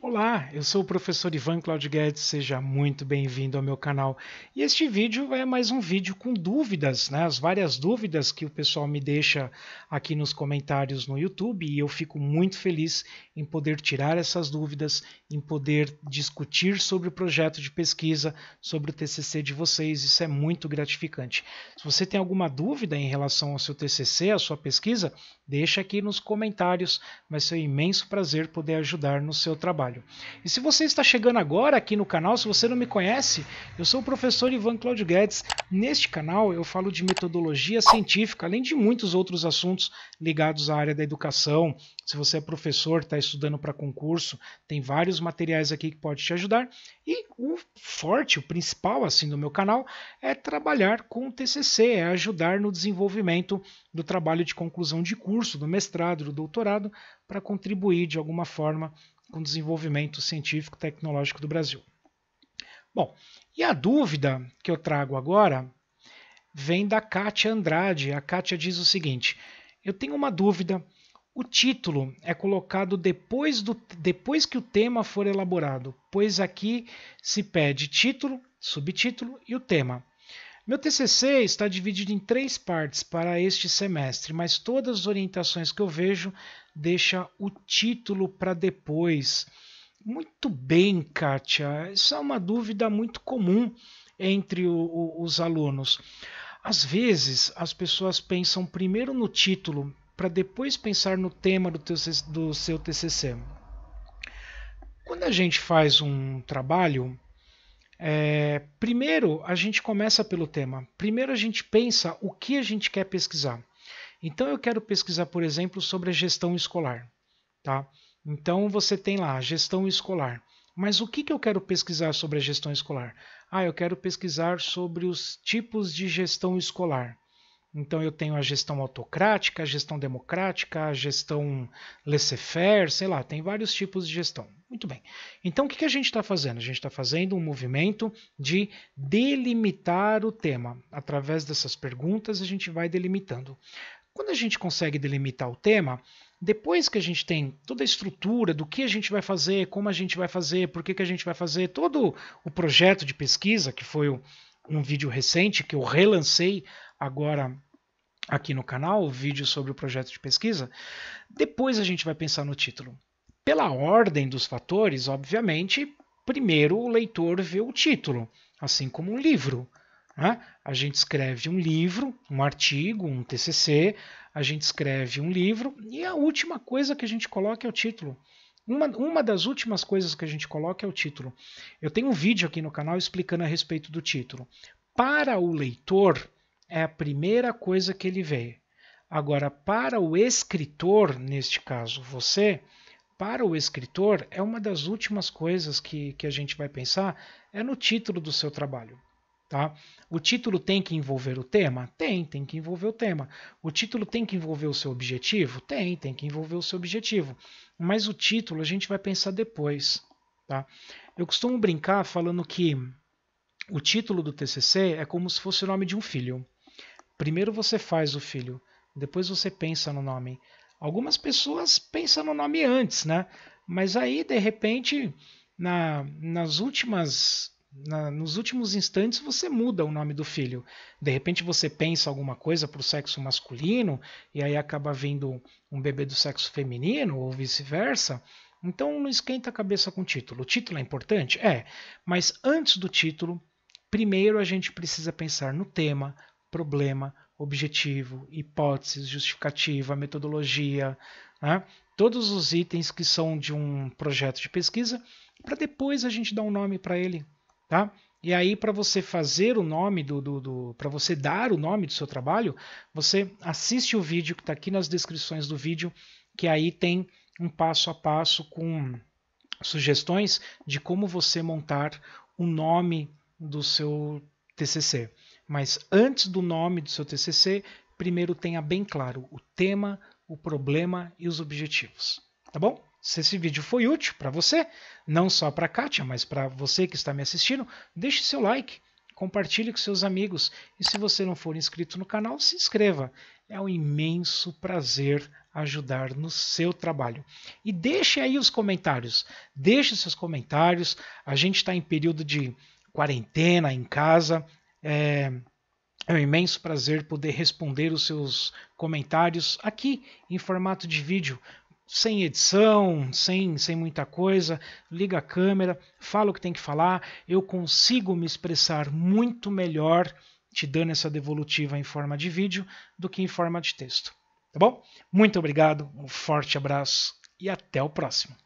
Olá, eu sou o professor Ivan Claudio Guedes, seja muito bem-vindo ao meu canal. E este vídeo é mais um vídeo com dúvidas, né? As várias dúvidas que o pessoal me deixa aqui nos comentários no YouTube e eu fico muito feliz em poder tirar essas dúvidas, em poder discutir sobre o projeto de pesquisa, sobre o TCC de vocês, isso é muito gratificante. Se você tem alguma dúvida em relação ao seu TCC, à sua pesquisa, deixa aqui nos comentários, vai ser um imenso prazer poder ajudar no seu trabalho trabalho. E se você está chegando agora aqui no canal, se você não me conhece, eu sou o professor Ivan Claudio Guedes. Neste canal eu falo de metodologia científica, além de muitos outros assuntos ligados à área da educação. Se você é professor, está estudando para concurso, tem vários materiais aqui que pode te ajudar. E o forte, o principal assim do meu canal é trabalhar com o TCC, é ajudar no desenvolvimento do trabalho de conclusão de curso, do mestrado, do doutorado, para contribuir de alguma forma com o desenvolvimento científico e tecnológico do Brasil. Bom, e a dúvida que eu trago agora vem da Kátia Andrade. A Kátia diz o seguinte: Eu tenho uma dúvida. O título é colocado depois, do, depois que o tema for elaborado, pois aqui se pede título, subtítulo e o tema. Meu TCC está dividido em três partes para este semestre, mas todas as orientações que eu vejo deixa o título para depois. Muito bem, Kátia. Isso é uma dúvida muito comum entre o, o, os alunos. Às vezes, as pessoas pensam primeiro no título para depois pensar no tema do, teu, do seu TCC. Quando a gente faz um trabalho, é, primeiro, a gente começa pelo tema. Primeiro, a gente pensa o que a gente quer pesquisar. Então, eu quero pesquisar, por exemplo, sobre a gestão escolar. Tá? Então, você tem lá a gestão escolar. Mas o que, que eu quero pesquisar sobre a gestão escolar? Ah, eu quero pesquisar sobre os tipos de gestão escolar. Então, eu tenho a gestão autocrática, a gestão democrática, a gestão laissez-faire, sei lá, tem vários tipos de gestão. Muito bem. Então, o que a gente está fazendo? A gente está fazendo um movimento de delimitar o tema. Através dessas perguntas, a gente vai delimitando. Quando a gente consegue delimitar o tema, depois que a gente tem toda a estrutura do que a gente vai fazer, como a gente vai fazer, por que, que a gente vai fazer, todo o projeto de pesquisa, que foi um vídeo recente que eu relancei agora aqui no canal, o vídeo sobre o projeto de pesquisa, depois a gente vai pensar no título. Pela ordem dos fatores, obviamente, primeiro o leitor vê o título, assim como um livro. Né? A gente escreve um livro, um artigo, um TCC, a gente escreve um livro e a última coisa que a gente coloca é o título. Uma, uma das últimas coisas que a gente coloca é o título. Eu tenho um vídeo aqui no canal explicando a respeito do título. Para o leitor, é a primeira coisa que ele vê. Agora, para o escritor, neste caso você, para o escritor, é uma das últimas coisas que, que a gente vai pensar, é no título do seu trabalho. Tá? O título tem que envolver o tema? Tem, tem que envolver o tema. O título tem que envolver o seu objetivo? Tem, tem que envolver o seu objetivo. Mas o título a gente vai pensar depois. Tá? Eu costumo brincar falando que o título do TCC é como se fosse o nome de um filho. Primeiro você faz o filho, depois você pensa no nome. Algumas pessoas pensam no nome antes, né? Mas aí, de repente, na, nas últimas na, nos últimos instantes você muda o nome do filho. De repente você pensa alguma coisa para o sexo masculino e aí acaba vindo um bebê do sexo feminino ou vice-versa. Então não esquenta a cabeça com o título. O título é importante? É, mas antes do título, primeiro a gente precisa pensar no tema, problema, objetivo, hipóteses, justificativa, metodologia, né? todos os itens que são de um projeto de pesquisa, para depois a gente dar um nome para ele, tá? E aí para você fazer o nome do, do, do para você dar o nome do seu trabalho, você assiste o vídeo que está aqui nas descrições do vídeo, que aí tem um passo a passo com sugestões de como você montar o nome do seu TCC. Mas antes do nome do seu TCC, primeiro tenha bem claro o tema, o problema e os objetivos. Tá bom? Se esse vídeo foi útil para você, não só para a Kátia, mas para você que está me assistindo, deixe seu like, compartilhe com seus amigos e se você não for inscrito no canal, se inscreva. É um imenso prazer ajudar no seu trabalho. E deixe aí os comentários, deixe seus comentários. A gente está em período de quarentena em casa, é, é um imenso prazer poder responder os seus comentários aqui em formato de vídeo, sem edição, sem, sem muita coisa, liga a câmera, fala o que tem que falar, eu consigo me expressar muito melhor te dando essa devolutiva em forma de vídeo do que em forma de texto. Tá bom? Muito obrigado, um forte abraço e até o próximo.